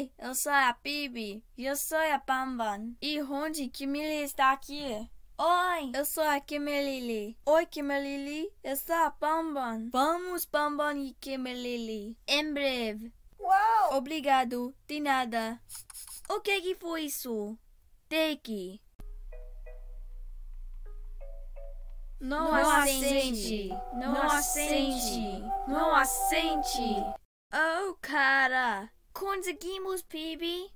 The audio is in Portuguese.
Oi, eu sou a Pibi. Eu sou a Pamban E onde Kimili está aqui? Oi, eu sou a Kimelili. Oi, Kimelili. eu sou a Pamban. Vamos, Pamban e Kimelili. Em breve. Uau! Obrigado, de nada. O que, que foi isso? Take. Não, não acende. Não acende. Não acende. Oh, cara! conseguimos, baby.